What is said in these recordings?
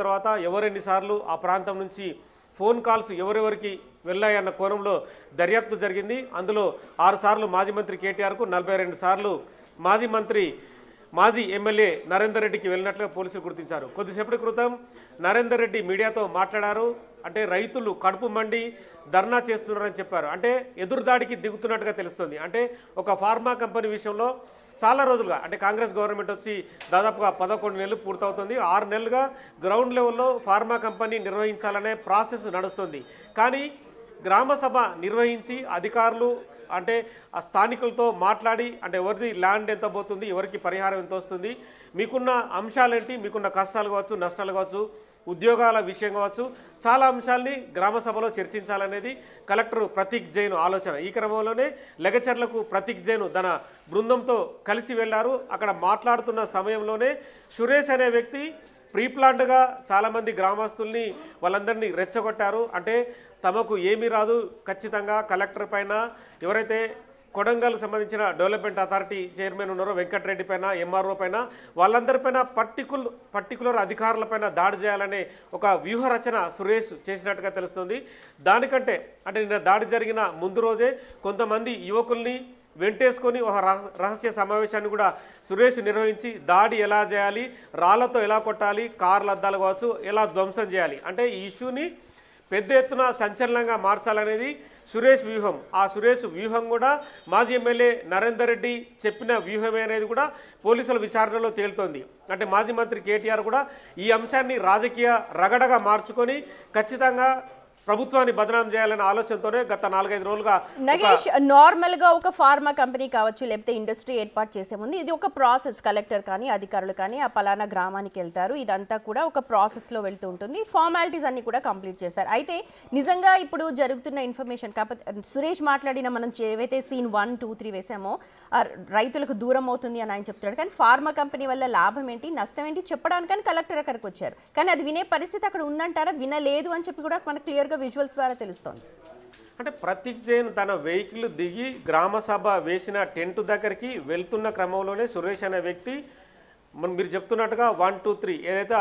తర్వాత ఎవరెన్నిసార్లు ఆ ప్రాంతం నుంచి ఫోన్ కాల్స్ ఎవరెవరికి వెళ్ళాయన్న కోణంలో దర్యాప్తు జరిగింది అందులో ఆరుసార్లు మాజీ మంత్రి కేటీఆర్కు నలభై రెండు సార్లు మాజీ మంత్రి మాజీ ఎమ్మెల్యే నరేందర్ రెడ్డికి వెళ్ళినట్లుగా పోలీసులు గుర్తించారు కొద్దిసేపటి క్రితం నరేందర్ రెడ్డి మీడియాతో మాట్లాడారు అంటే రైతులు కడుపు మండి ధర్నా చేస్తున్నారని చెప్పారు అంటే ఎదురుదాడికి దిగుతున్నట్టుగా తెలుస్తుంది అంటే ఒక ఫార్మా కంపెనీ విషయంలో చాలా రోజులుగా అంటే కాంగ్రెస్ గవర్నమెంట్ వచ్చి దాదాపుగా పదకొండు నెలలు పూర్తవుతుంది ఆరు నెలలుగా గ్రౌండ్ లెవెల్లో ఫార్మా కంపెనీ నిర్వహించాలనే ప్రాసెస్ నడుస్తుంది కానీ గ్రామ సభ నిర్వహించి అధికారులు అంటే ఆ స్థానికులతో మాట్లాడి అంటే ఎవరిది ల్యాండ్ ఎంత పోతుంది ఎవరికి పరిహారం ఎంత వస్తుంది మీకున్న అంశాలేంటి మీకున్న కష్టాలు కావచ్చు నష్టాలు కావచ్చు ఉద్యోగాల విషయం కావచ్చు చాలా అంశాలని గ్రామ సభలో చర్చించాలనేది కలెక్టర్ ప్రతీక్ జైన్ ఆలోచన ఈ క్రమంలోనే లెగచర్లకు ప్రతీక్ జైన్ తన బృందంతో కలిసి వెళ్ళారు అక్కడ మాట్లాడుతున్న సమయంలోనే సురేష్ అనే వ్యక్తి ప్రీప్లాంట్గా చాలామంది గ్రామస్తుల్ని వాళ్ళందరినీ రెచ్చగొట్టారు అంటే తమకు ఏమీ రాదు ఖచ్చితంగా కలెక్టర్ పైన ఎవరైతే కొడంగల్ సంబంధించిన డెవలప్మెంట్ అథారిటీ చైర్మన్ ఉన్నారో వెంకటరెడ్డి పైన ఎంఆర్ఓ పైన వాళ్ళందరిపైన పర్టికుల్ పర్టికులర్ అధికారులపైన దాడి చేయాలనే ఒక వ్యూహరచన సురేష్ చేసినట్టుగా తెలుస్తుంది దానికంటే అంటే నిన్న దాడి జరిగిన ముందు రోజే కొంతమంది యువకుల్ని వెంటేసుకొని ఒక రహస్య సమావేశాన్ని కూడా సురేష్ నిర్వహించి దాడి ఎలా చేయాలి రాళ్లతో ఎలా కొట్టాలి కార్ల అద్దాలు కావచ్చు ఎలా ధ్వంసం చేయాలి అంటే ఈ ఇష్యూని పెద్ద ఎత్తున సంచలనంగా మార్చాలనేది సురేష్ వ్యూహం ఆ సురేష్ వ్యూహం కూడా మాజీ ఎమ్మెల్యే నరేందర్ రెడ్డి చెప్పిన వ్యూహమే అనేది కూడా పోలీసుల విచారణలో తేలుతోంది అంటే మాజీ మంత్రి కేటీఆర్ కూడా ఈ అంశాన్ని రాజకీయ రగడగా మార్చుకొని ఖచ్చితంగా ప్రభుత్వాన్ని బదనాం చేయాలనే ఆలోచనతోనే గత నాలుగైదు రోజులుగా నగేష్ నార్మల్ గా ఒక ఫార్మా కంపెనీ కావచ్చు లేకపోతే ఇండస్ట్రీ ఏర్పాటు చేసే ముందు ఇది ఒక ప్రాసెస్ కలెక్టర్ కానీ అధికారులు కానీ ఆ పలానా గ్రామానికి వెళ్తారు ఇదంతా కూడా ఒక ప్రాసెస్ లో వెళ్తూ ఉంటుంది ఫార్మాలిటీస్ అన్ని కూడా కంప్లీట్ చేస్తారు అయితే నిజంగా ఇప్పుడు జరుగుతున్న ఇన్ఫర్మేషన్ కాకపోతే సురేష్ మాట్లాడిన మనం ఏవైతే సీన్ వన్ టూ త్రీ వేసామో రైతులకు దూరం అవుతుంది అని ఆయన చెప్తున్నాడు కానీ ఫార్మా కంపెనీ వల్ల లాభం ఏంటి నష్టం ఏంటి చెప్పడానికి కలెక్టర్ అక్కడికి వచ్చారు కానీ అది వినే పరిస్థితి అక్కడ ఉందంటారా వినలేదు అని చెప్పి కూడా మనకు క్లియర్గా విజువల్స్ ద్వారా తెలుస్తోంది అంటే ప్రతీక్ జైన్ తన వెహికల్ దిగి గ్రామసభ వేసిన టెంట్ దగ్గరికి వెళ్తున్న క్రమంలోనే సురేష్ అనే వ్యక్తి మీరు చెప్తున్నట్టుగా వన్ టూ త్రీ ఏదైతే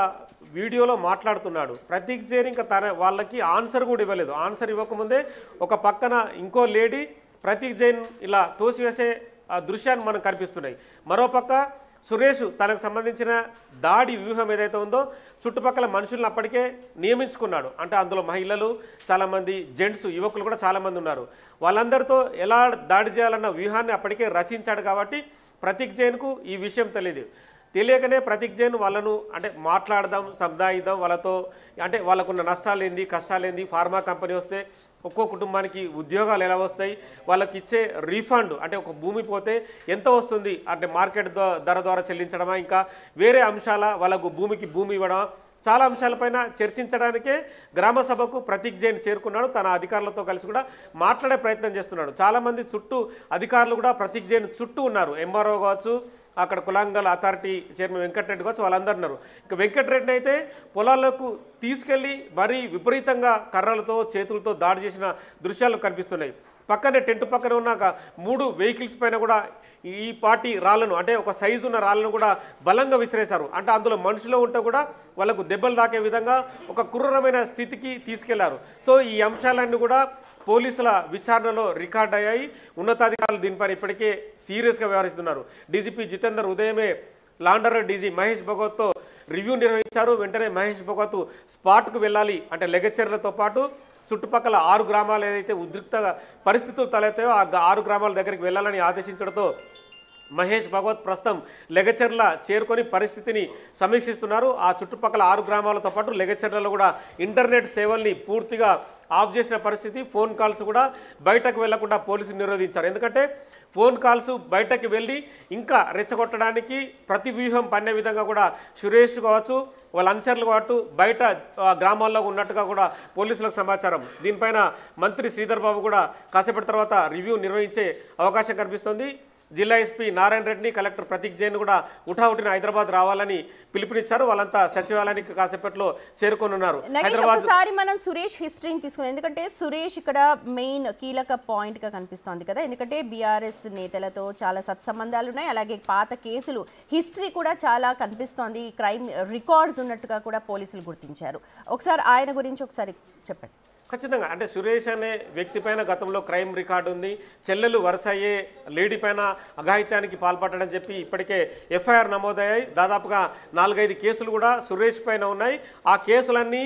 వీడియోలో మాట్లాడుతున్నాడు ప్రతీక్ జైన్ ఇంకా తన వాళ్ళకి ఆన్సర్ కూడా ఇవ్వలేదు ఆన్సర్ ఇవ్వకముందే ఒక పక్కన ఇంకో లేడీ ప్రతీక్ జైన్ ఇలా తోసివేసే ఆ దృశ్యాన్ని మనకు కనిపిస్తున్నాయి మరోపక్క సురేష్ తనకు సంబంధించిన దాడి వ్యూహం ఏదైతే ఉందో చుట్టుపక్కల మనుషులను అప్పటికే నియమించుకున్నాడు అంటే అందులో మహిళలు చాలామంది జెంట్స్ యువకులు కూడా చాలామంది ఉన్నారు వాళ్ళందరితో ఎలా దాడి చేయాలన్న వ్యూహాన్ని అప్పటికే రచించాడు కాబట్టి ప్రతీక్ జైన్కు ఈ విషయం తెలియదు తెలియకనే ప్రతీక్ జైన్ వాళ్ళను అంటే మాట్లాడదాం సముదాయిద్దాం వాళ్ళతో అంటే వాళ్ళకున్న నష్టాలు ఏంది కష్టాలు ఏంది ఫార్మా కంపెనీ వస్తే ఒక్కో కుటుంబానికి ఉద్యోగాలు ఎలా వస్తాయి వాళ్ళకి ఇచ్చే రీఫండ్ అంటే ఒక భూమి పోతే ఎంత వస్తుంది అంటే మార్కెట్ ధర ద్వారా చెల్లించడమా ఇంకా వేరే అంశాల వాళ్ళకు భూమికి భూమి ఇవ్వడమా చాలా అంశాలపైన చర్చించడానికే గ్రామ సభకు ప్రతీక్ జైన్ చేరుకున్నాడు తన అధికారులతో కలిసి కూడా మాట్లాడే ప్రయత్నం చేస్తున్నాడు చాలామంది చుట్టూ అధికారులు కూడా ప్రతీక్ జైన్ చుట్టూ ఉన్నారు ఎంఆర్ఓ కావచ్చు అక్కడ కులాంగల్ అథారిటీ చైర్మన్ వెంకటరెడ్డి కావచ్చు వాళ్ళందరూ ఉన్నారు ఇంకా వెంకటరెడ్డిని అయితే పొలాలకు తీసుకెళ్ళి మరీ విపరీతంగా కర్రలతో చేతులతో దాడి చేసిన దృశ్యాలు కనిపిస్తున్నాయి పక్కనే టెంట్ పక్కన ఉన్నాక మూడు వెహికల్స్ పైన కూడా ఈ పార్టీ రాళ్లను అంటే ఒక సైజు ఉన్న రాళ్లను కూడా బలంగా విసిరేశారు అంటే అందులో మనుషులు ఉంటే కూడా వాళ్ళకు దెబ్బలు తాకే విధంగా ఒక క్రూరమైన స్థితికి తీసుకెళ్లారు సో ఈ అంశాలన్నీ కూడా పోలీసుల విచారణలో రికార్డ్ అయ్యాయి ఉన్నతాధికారులు దీనిపైన ఇప్పటికే సీరియస్గా వ్యవహరిస్తున్నారు డీజీపీ జితేందర్ ఉదయమే లాండర్ డీజీ మహేష్ భగవత్తో రివ్యూ నిర్వహించారు వెంటనే మహేష్ భగవత్ స్పాట్కు వెళ్ళాలి అంటే లెగచర్లతో పాటు చుట్టుపక్కల ఆరు గ్రామాలు ఏదైతే ఉద్రిక్త పరిస్థితులు తలెత్తాయో ఆ ఆరు గ్రామాల దగ్గరికి వెళ్ళాలని ఆదేశించడంతో మహేష్ భగవత్ ప్రస్తుతం లెగచర్ల చేరుకొని పరిస్థితిని సమీక్షిస్తున్నారు ఆ చుట్టుపక్కల ఆరు గ్రామాలతో పాటు లెగచర్లలో కూడా ఇంటర్నెట్ సేవల్ని పూర్తిగా ఆఫ్ చేసిన పరిస్థితి ఫోన్ కాల్స్ కూడా బయటకు వెళ్లకుండా పోలీసులు నిరోధించారు ఎందుకంటే ఫోన్ కాల్స్ బయటకు వెళ్ళి ఇంకా రెచ్చగొట్టడానికి ప్రతి వ్యూహం పన్నే విధంగా కూడా సురేష్ కావచ్చు వాళ్ళ అంచర్లు కావచ్చు బయట గ్రామాల్లో ఉన్నట్టుగా కూడా పోలీసులకు సమాచారం దీనిపైన మంత్రి శ్రీధర్ బాబు కూడా కాసేపటి తర్వాత రివ్యూ నిర్వహించే అవకాశం కనిపిస్తుంది జిల్లా ఎస్పీ నారాయణ రెడ్డిని కలెక్టర్ ప్రతీక్ జైన్ కూడా ఉఠావుటిన హైదరాబాద్ రావాలని పిలుపునిచ్చారు వాళ్ళంతా సచివాలయానికి కాసేపట్లో చేరుకోనున్నారు ఒకసారి మనం సురేష్ హిస్టరీని తీసుకున్నాం ఎందుకంటే సురేష్ ఇక్కడ మెయిన్ కీలక పాయింట్ గా కనిపిస్తోంది కదా ఎందుకంటే బీఆర్ఎస్ నేతలతో చాలా సత్సంబంధాలు ఉన్నాయి అలాగే పాత కేసులు హిస్టరీ కూడా చాలా కనిపిస్తోంది క్రైమ్ రికార్డ్స్ ఉన్నట్టుగా కూడా పోలీసులు గుర్తించారు ఒకసారి ఆయన గురించి ఒకసారి చెప్పండి ఖచ్చితంగా అంటే సురేష్ అనే వ్యక్తి పైన గతంలో క్రైమ్ రికార్డు ఉంది చెల్లెలు వరుస అయ్యే లేడీ పైన అఘాయిత్యానికి పాల్పడ్డని చెప్పి ఇప్పటికే ఎఫ్ఐఆర్ నమోదయ్యాయి దాదాపుగా నాలుగైదు కేసులు కూడా సురేష్ పైన ఉన్నాయి ఆ కేసులన్నీ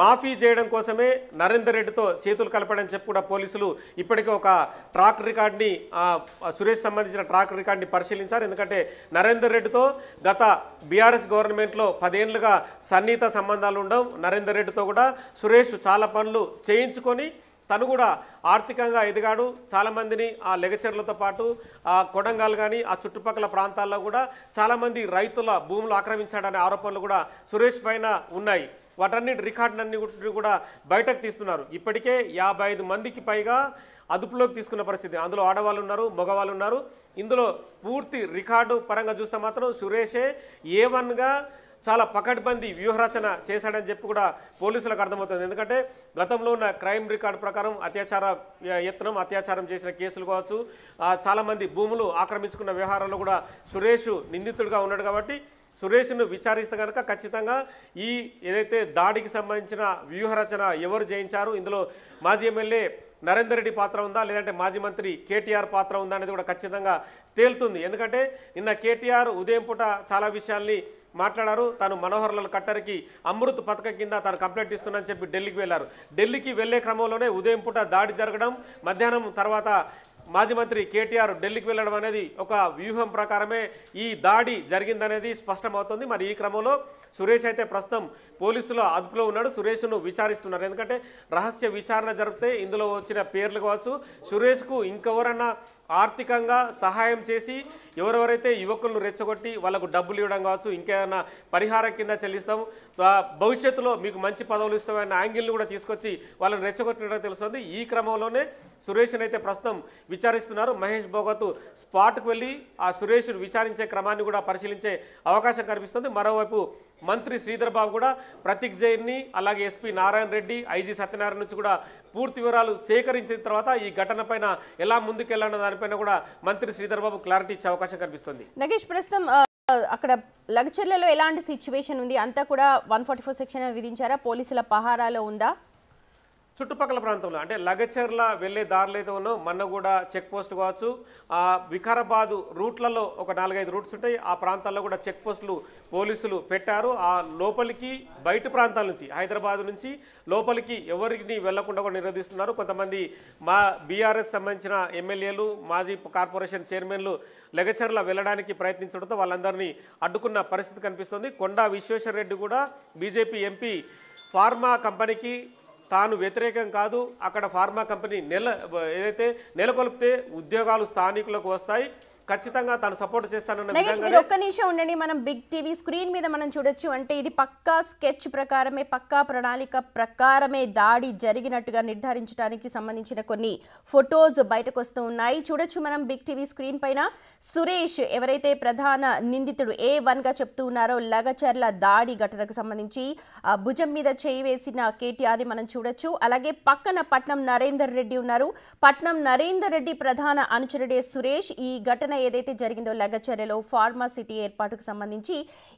మాఫీ చేయడం కోసమే నరేందర్ రెడ్డితో చేతులు కలపడని చెప్పి కూడా పోలీసులు ఇప్పటికే ఒక ట్రాక్ రికార్డ్ని సురేష్ సంబంధించిన ట్రాక్ రికార్డ్ని పరిశీలించారు ఎందుకంటే నరేందర్ రెడ్డితో గత బీఆర్ఎస్ గవర్నమెంట్లో పదేళ్లుగా సన్నిహిత సంబంధాలు ఉండవు నరేందర్ రెడ్డితో కూడా సురేష్ చాలా పనులు చేయించుకొని తను కూడా ఆర్థికంగా ఎదిగాడు చాలామందిని ఆ లెగచర్లతో పాటు ఆ కొడంగాలు కానీ ఆ చుట్టుపక్కల ప్రాంతాల్లో కూడా చాలామంది రైతుల భూములు ఆక్రమించాడనే ఆరోపణలు కూడా సురేష్ పైన ఉన్నాయి వాటన్నిటి రికార్డులన్నీ కూడా బయటకు తీస్తున్నారు ఇప్పటికే యాభై మందికి పైగా అదుపులోకి తీసుకున్న పరిస్థితి అందులో ఆడవాళ్ళు ఉన్నారు మగవాళ్ళు ఉన్నారు ఇందులో పూర్తి రికార్డు పరంగా చూస్తే మాత్రం సురేషే ఏ వన్గా చాలా పకడ్బందీ వ్యూహరచన చేశాడని చెప్పి కూడా పోలీసులకు అర్థమవుతుంది ఎందుకంటే గతంలో ఉన్న క్రైమ్ రికార్డు ప్రకారం అత్యాచార యత్నం అత్యాచారం చేసిన కేసులు కావచ్చు చాలామంది భూములు ఆక్రమించుకున్న వ్యవహారాల్లో కూడా సురేష్ నిందితుడిగా ఉన్నాడు కాబట్టి సురేష్ను విచారిస్తే కనుక ఖచ్చితంగా ఈ ఏదైతే దాడికి సంబంధించిన వ్యూహరచన ఎవరు జయించారు ఇందులో మాజీ ఎమ్మెల్యే నరేందర్ రెడ్డి పాత్ర ఉందా లేదంటే మాజీ మంత్రి కేటీఆర్ పాత్ర ఉందా అనేది కూడా ఖచ్చితంగా తేలుతుంది ఎందుకంటే నిన్న కేటీఆర్ ఉదయం పూట చాలా విషయాల్ని మాట్లాడారు తాను మనోహర్ లాల్ కట్టర్కి అమృత్ పథకం కింద తాను కంప్లైంట్ ఇస్తున్నానని చెప్పి ఢిల్లీకి వెళ్ళారు ఢిల్లీకి వెళ్లే క్రమంలోనే ఉదయం పూట దాడి జరగడం మధ్యాహ్నం తర్వాత మాజీ మంత్రి కేటీఆర్ ఢిల్లీకి వెళ్ళడం అనేది ఒక వ్యూహం ప్రకారమే ఈ దాడి జరిగిందనేది స్పష్టమవుతుంది మరి ఈ క్రమంలో సురేష్ అయితే ప్రస్తుతం పోలీసులు అదుపులో ఉన్నాడు సురేష్ను విచారిస్తున్నారు ఎందుకంటే రహస్య విచారణ జరిపితే ఇందులో వచ్చిన పేర్లు కావచ్చు సురేష్కు ఇంకెవరన్నా ఆర్థికంగా సహాయం చేసి ఎవరెవరైతే యువకులను రెచ్చగొట్టి వాళ్ళకు డబ్బులు ఇవ్వడం కావచ్చు ఇంకేదైనా పరిహారం కింద చెల్లిస్తాము భవిష్యత్తులో మీకు మంచి పదవులు ఇస్తామన్న యాంగిల్ని కూడా తీసుకొచ్చి వాళ్ళని రెచ్చగొట్టినట్టు తెలుస్తుంది ఈ క్రమంలోనే సురేష్ని అయితే ప్రస్తుతం విచారిస్తున్నారు మహేష్ భోగత్ స్పాట్కు వెళ్ళి ఆ సురేష్ను విచారించే క్రమాన్ని కూడా పరిశీలించే అవకాశం కనిపిస్తుంది మరోవైపు మంత్రి శ్రీధర్ బాబు కూడా ప్రతీక్ జైన్ని అలాగే ఎస్పీ నారాయణ రెడ్డి ఐజీ సత్యనారాయణ నుంచి కూడా పూర్తి వివరాలు సేకరించిన తర్వాత ఈ ఘటనపైన ఎలా ముందుకెళ్లాలన్న దానిపైన కూడా మంత్రి శ్రీధర్ బాబు క్లారిటీ ఇచ్చే అవకాశం కనిపిస్తుంది నగేష్ ప్రస్తుతం అక్కడ లగచర్లలో ఎలాంటి సిచ్యువేషన్ ఉంది అంతా కూడా వన్ ఫార్టీ ఫోర్ సెక్షన్ విధించారా పోలీసుల పహారాలో ఉందా చుట్టుపక్కల ప్రాంతంలో అంటే లగచర్ల వెళ్ళే దారులు అయితే ఉన్నో మన్నగూడ చెక్ పోస్ట్ కావచ్చు ఆ వికారాబాదు రూట్లలో ఒక నాలుగైదు రూట్స్ ఉంటాయి ఆ ప్రాంతాల్లో కూడా చెక్ పోస్టులు పోలీసులు పెట్టారు ఆ లోపలికి బయట ప్రాంతాల నుంచి హైదరాబాద్ నుంచి లోపలికి ఎవరిని వెళ్లకుండా కూడా నిరోధిస్తున్నారు కొంతమంది మా బీఆర్ఎస్ సంబంధించిన ఎమ్మెల్యేలు మాజీ కార్పొరేషన్ చైర్మన్లు లగచర్ల వెళ్ళడానికి ప్రయత్నించడంతో వాళ్ళందరినీ అడ్డుకున్న పరిస్థితి కనిపిస్తుంది కొండా రెడ్డి కూడా బీజేపీ ఎంపీ ఫార్మా కంపెనీకి తాను వ్యతిరేకం కాదు అక్కడ ఫార్మా కంపెనీ నెల ఏదైతే నెలకొల్పితే ఉద్యోగాలు స్థానికులకు వస్తాయి ఖచ్చితంగా తను సపోర్ట్ చేస్తానన్న మీరు ఒక్క నిమిషం ఉండండి మనం బిగ్ టీవీ స్క్రీన్ మీద మనం చూడొచ్చు అంటే ఇది పక్కా స్కెచ్ ప్రకారమే పక్కా ప్రణాళిక ప్రకారమే దాడి జరిగినట్టుగా నిర్ధారించడానికి సంబంధించిన కొన్ని ఫొటోస్ బయటకు వస్తూ ఉన్నాయి చూడొచ్చు మనం బిగ్ టీవీ స్క్రీన్ పైన సురేష్ ఎవరైతే ప్రధాన నిందితుడు ఏ గా చెప్తూ ఉన్నారో లగచర్ల దాడి ఘటనకు సంబంధించి భుజం మీద చేయి వేసిన కేటీఆర్ని మనం చూడొచ్చు అలాగే పక్కన పట్నం నరేందర్ రెడ్డి ఉన్నారు పట్నం నరేందర్ రెడ్డి ప్రధాన అనుచరుడే సురేష్ ఈ ఘటన మొన్న ఏదైతే జరిగిందో లగచర్యలో ఫార్మాసిటీ ఏర్పాటుకు సంబంధించి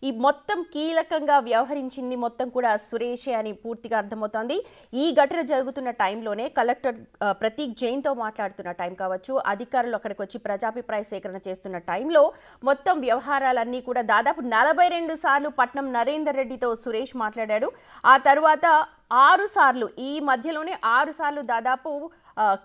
ఈ మొత్తం కీలకంగా వ్యవహరించింది మొత్తం కూడా సురేషే అని పూర్తిగా అర్థమవుతోంది ఈ ఘటన జరుగుతున్న టైంలోనే కలెక్టర్ ప్రతీక్ జైన్తో మాట్లాడుతున్న టైం కావచ్చు అధికారులు అక్కడికి వచ్చి ప్రజాభిప్రాయ సేకరణ చేస్తున్న టైంలో మొత్తం వ్యవహారాలన్నీ కూడా దాదాపు నలభై రెండు సార్లు పట్నం నరేందర్ రెడ్డితో సురేష్ మాట్లాడాడు ఆ తర్వాత ఆరు సార్లు ఈ మధ్యలోనే ఆరు సార్లు దాదాపు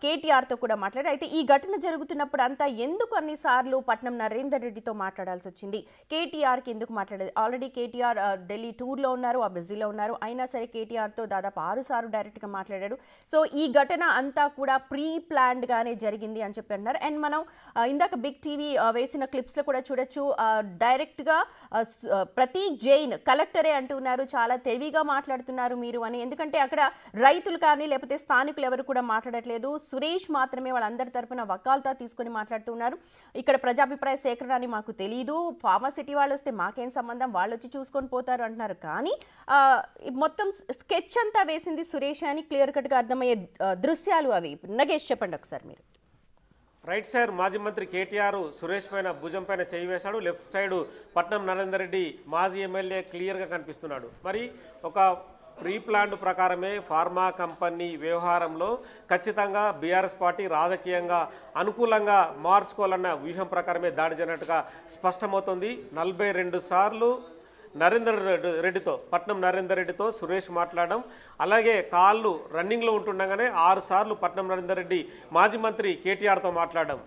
కేటీఆర్తో కూడా మాట్లాడారు అయితే ఈ ఘటన జరుగుతున్నప్పుడు అంతా ఎందుకు అన్నిసార్లు పట్నం నరేందర్ రెడ్డితో మాట్లాడాల్సి వచ్చింది కేటీఆర్కి ఎందుకు మాట్లాడేది ఆల్రెడీ కేటీఆర్ ఢిల్లీ టూర్లో ఉన్నారు ఆ బిజీలో ఉన్నారు అయినా సరే కేటీఆర్తో దాదాపు ఆరుసార్లు డైరెక్ట్గా మాట్లాడాడు సో ఈ ఘటన అంతా కూడా ప్రీ ప్లాన్డ్గానే జరిగింది అని చెప్పి అన్నారు అండ్ మనం ఇందాక బిగ్ టీవీ వేసిన క్లిప్స్లో కూడా చూడొచ్చు డైరెక్ట్గా ప్రతీక్ జైన్ కలెక్టరే అంటున్నారు చాలా తెలివిగా మాట్లాడుతున్నారు మీరు అని ఎందుకంటే అక్కడ రైతులు కానీ లేకపోతే స్థానికులు ఎవరు కూడా మాట్లాడట్లేదు లేదు సురేష్ మాత్రమే వాళ్ళందరి తరపున వకాల్తా తీసుకొని మాట్లాడుతున్నారు ఇక్కడ ప్రజాభిప్రాయ సేకరణ అని మాకు తెలియదు ఫార్మాసిటీ వాళ్ళు వస్తే మాకేం సంబంధం వాళ్ళు వచ్చి చూసుకొని పోతారు అంటున్నారు కానీ మొత్తం స్కెచ్ అంతా వేసింది సురేష్ అని క్లియర్ కట్గా అర్థమయ్యే దృశ్యాలు అవి నగేష్ చెప్పండి ఒకసారి మీరు రైట్ సార్ మాజీ మంత్రి కేటీఆర్ సురేష్ పైన భుజం పైన చేయి వేశాడు లెఫ్ట్ సైడ్ పట్నం నరేందర్ రెడ్డి మాజీ ఎమ్మెల్యే క్లియర్గా కనిపిస్తున్నాడు మరి ఒక ప్రీ ప్రకారమే ఫార్మా కంపెనీ వ్యవహారంలో ఖచ్చితంగా బీఆర్ఎస్ పార్టీ రాజకీయంగా అనుకూలంగా మార్చుకోవాలన్న వ్యూహం ప్రకారమే దాడి జరిగినట్టుగా స్పష్టమవుతుంది నలభై రెండు సార్లు నరేందర్ రెడ్డితో పట్నం నరేందర్ రెడ్డితో సురేష్ మాట్లాడడం అలాగే కాళ్ళు రన్నింగ్లో ఉంటుండగానే ఆరుసార్లు పట్నం నరేందర్ రెడ్డి మాజీ మంత్రి కేటీఆర్తో మాట్లాడడం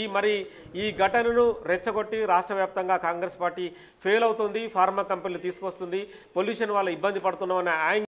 ఈ మరి ఈ ఘటనను రెచ్చగొట్టి రాష్ట్ర వ్యాప్తంగా కాంగ్రెస్ పార్టీ ఫెయిల్ అవుతుంది ఫార్మా కంపెనీలు తీసుకొస్తుంది పొల్యూషన్ వల్ల ఇబ్బంది పడుతున్నామని యాంగ్